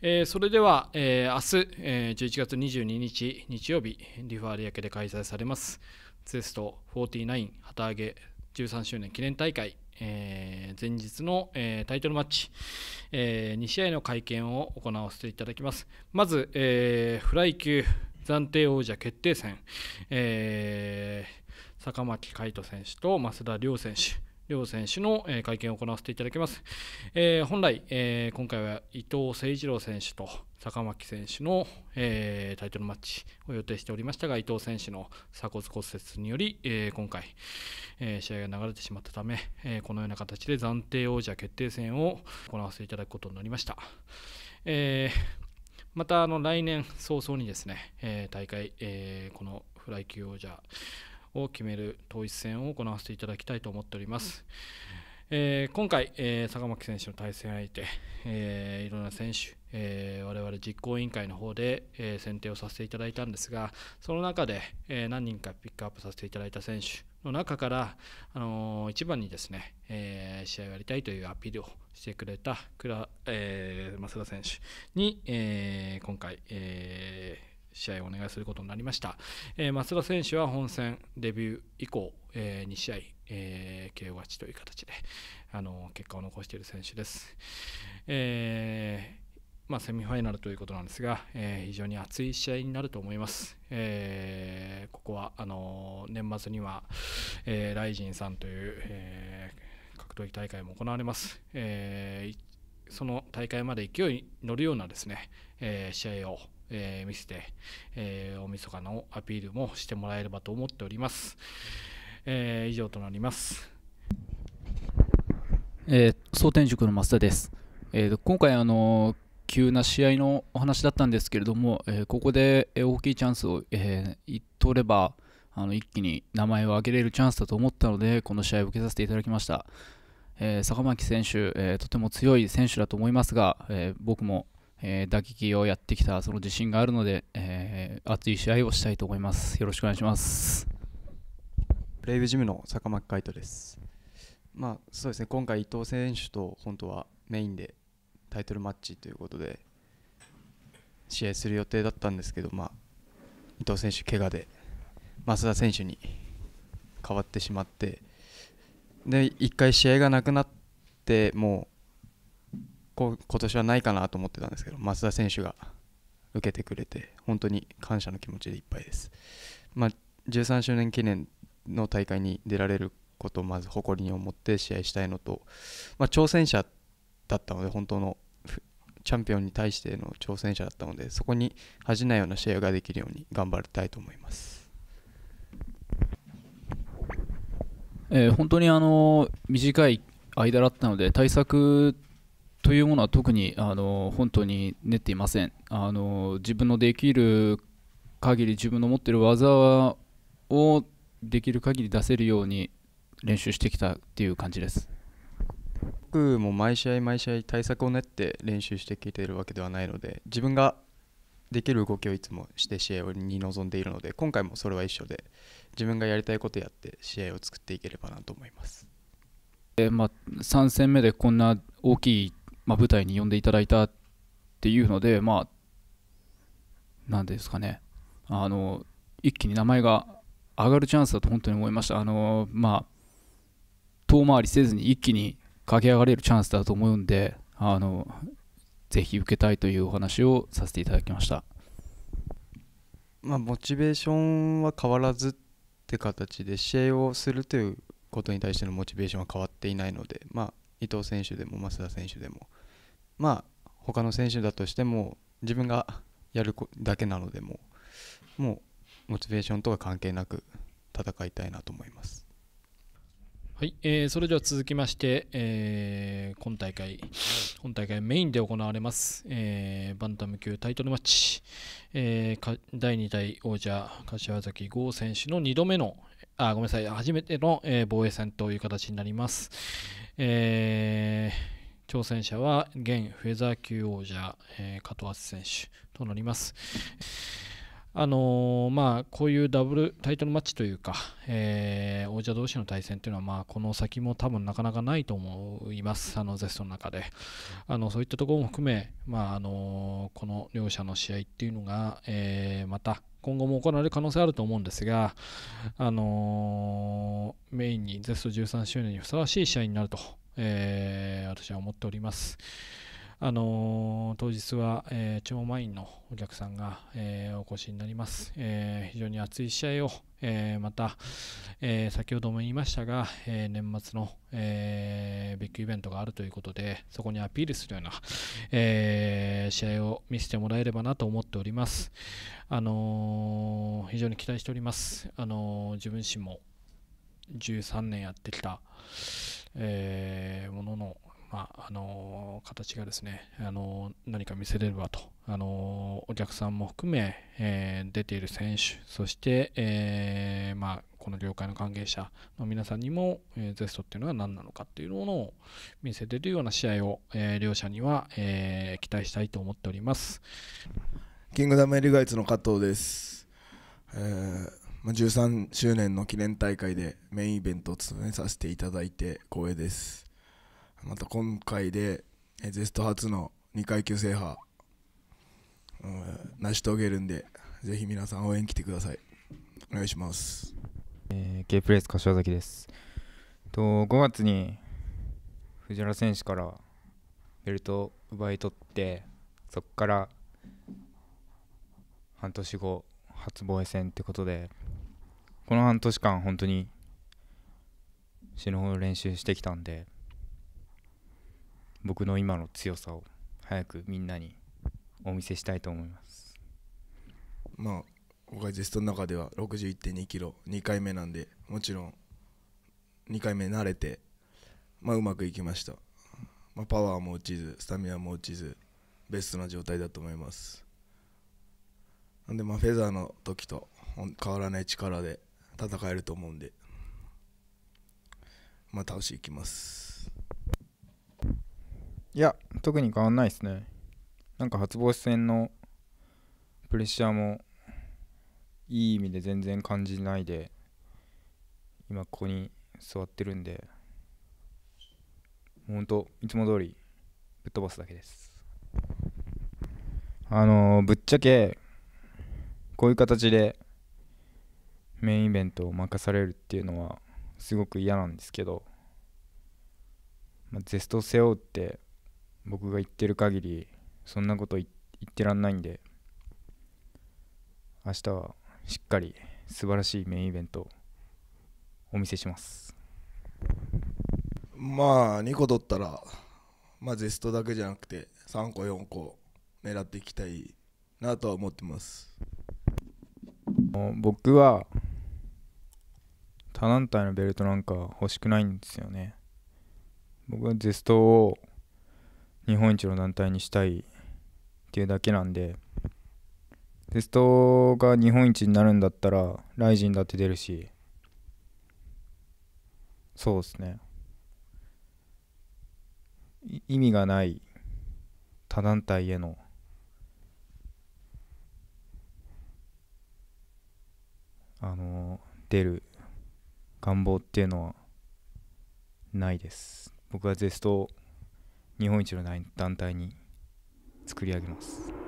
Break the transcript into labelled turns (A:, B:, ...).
A: えー、それでは、えー、明日、えー、11月22日日曜日リファー有明で開催されますツエスト49旗揚げ13周年記念大会、えー、前日の、えー、タイトルマッチ、えー、2試合の会見を行わせていただきますまず、えー、フライ級暫定王者決定戦、えー、坂巻海人選手と増田亮選手両選手の会見を行わせていただきます。えー、本来、えー、今回は伊藤誠一郎選手と坂巻選手の、えー、タイトルマッチを予定しておりましたが、伊藤選手の鎖骨骨折により、え今回、え試合が流れてしまったため、えこのような形で暫定王者決定戦を行わせていただくことになりました。えまたあの来年早々にですね、え大会、えこのフライ級王者を決める統一戦を行わせていただきたいと思っております。えー、今回、えー、坂巻選手の対戦相手、えー、いろんな選手、えー、我々実行委員会の方で、え選定をさせていただいたんですがその中で、え何人かピックアップさせていただいた選手の中から、あの一番にですね、え試合をやりたいというアピールをしてくれた倉、え増田選手に、え今回、え試合をお願いすることになりました、えー、松田選手は本戦デビュー以降、えー、2試合、えー、KO 勝ちという形で、あの結果を残している選手です、えまあ、セミファイナルということなんですが、え非常に熱い試合になると思います、えここはあの年末には、えライジンさんという、え格闘技大会も行われます、えその大会まで勢いに乗るようなですね、え試合をえー、見せて、えー、大晦日のアピールもしてもらえればと思っております。えー、以上となります。
B: えー、総天塾の増田です。えー、今回あの急な試合のお話だったんですけれども、えー、ここで大きいチャンスを、えー、取ればあの一気に名前を挙げれるチャンスだと思ったのでこの試合を受けさせていただきました、えー、坂巻選手、えとても強い選手だと思いますが、え僕もえー、打撃をやってきたその自信があるので、えー、熱い試合をしたいと思います。よろしくお願いします。ブレイブジムの坂巻海斗です。
C: まあ、そうですね。今回伊藤選手と本当はメインでタイトルマッチということで試合する予定だったんですけど、まあ伊藤選手怪我で増田選手に変わってしまってで1回試合がなくなってもうこ今年はないかなと思ってたんですけど増田選手が受けてくれて本当に感謝の気持ちでいっぱいです、まあ、13周年記念の大会に出られることをまず誇りに思って試合したいのと、まあ、挑戦者だったので本当のチャンピオンに対しての挑戦者だったのでそこに恥じないような試合ができるように頑張りたいと思います。
B: えー、本当にあの短い間だったので対策というものは特にあの本当に練っていませんあの自分のできる限り自分の持ってる技をできる限り出せるように練習してきたっ
C: ていう感じです僕も毎試合毎試合対策を練って練習してきているわけではないので自分ができる動きをいつもして試合に臨んでいるので今回もそれは一緒で自分がやりたいことやって試合を作っていければなと思います。
B: でまあ、3戦目でこんな大きいまあ、舞台に呼んでいただいたっていうので、まあ、なんですかね、あの、一気に名前が上がるチャンスだと本当に思いました。あの、まあ、遠回りせずに一気に駆け上がれるチャンスだと思うんで、あの、ぜひ受けたいというお話をさせていただきました。
C: まあ、モチベーションは変わらずって形で試合をするということに対してのモチベーションは変わっていないので、まあ、伊藤選手でも増田選手でもまあ他の選手だとしても自分がやるだけなのでももうモチベーションとは関係なく戦いたいなと思います。
A: はいえー、それでは続きまして、えー、今大会、本大会メインで行われます、えー、バンタム級タイトルマッチ、えー、第2代王者、柏崎剛選手の2度目の、あごめんなさい、初めての、え防衛戦という形になります。えー挑戦者は現フェザー級王者、えー、加藤敦選手となります。あのー、まあ、こういうダブルタイトルマッチというか、えー、王者同士の対戦というのは、まあ、この先も多分なかなかないと思います、あのゼストの中で。あのそういったところも含め、まああのー、この両者の試合っていうのが、えまた今後も行われる可能性あると思うんですが、あのメインにゼスト13周年にふさわしい試合になるとえー、私は思っております。あのー、当日は、えー、超満員のお客さんが、えー、お越しになります。え非常に熱い試合を、えまた、え先ほども言いましたが、え年末の、えビッグイベントがあるということで、そこにアピールするような、え試合を見せてもらえればなと思っております。あの非常に期待しております。あの自分自身も13年やってきた。えー、ものの、まあ、あの形がですね、あの何か見せれればと、あのお客さんも含め、えー、出ている選手、そして、えー、まあ、この業界の関係者の皆さんにも、えー、ゼストっていうのは何なのかっていうものを見せれるような試合を、え両者には、え期待した
D: いと思っております。キングダムエリガイツの加藤です。えーまあ、13周年の記念大会でメインイベントを務めさせていただいて光栄ですまた今回でゼスト初の2階級制覇、うん、成し遂げるんでぜひ皆さん応援来てくださいお願いします、えー、K プレイス柏崎ですと5
E: 月に藤原選手からベルト奪い取ってそこから半年後初防衛戦ってことでこの半年間本当に死ぬほど練習してきたんで僕の今の強さを早くみんな
D: にお見せしたいと思いますまあ僕はゼストの中では6 1 2キロ2回目なんでもちろん2回目慣れて、まあ、うまくいきました、まあ、パワーも落ちずスタミナも落ちずベストな状態だと思いますなんでまあフェザーの時と変わらない力で戦えると思うんで、まあ、倒していきます
E: いや特に変わんないですねなんか初防止戦のプレッシャーもいい意味で全然感じないで今ここに座ってるんで本当いつも通りぶっ飛ばすだけですあのー、ぶっちゃけこういう形でメインイベントを任されるっていうのはすごく嫌なんですけど、まあ、ゼストを背負うって僕が言ってる限りそんなこと言ってらんないんで明日はしっかり素晴らしいメインイベントをお見せします
D: まあ2個取ったら、まあ、ゼストだけじゃなくて3個4個狙っていきたいなとは思ってます僕
E: は多団体のベルトなんか欲しくないんですよね僕はゼストを日本一の団体にしたいっていうだけなんでゼストが日本一になるんだったらライジンだって出るしそうですね意味がない他団体へのあの出る願望っていうのはないです僕はゼストを日本一の団体に作り上げます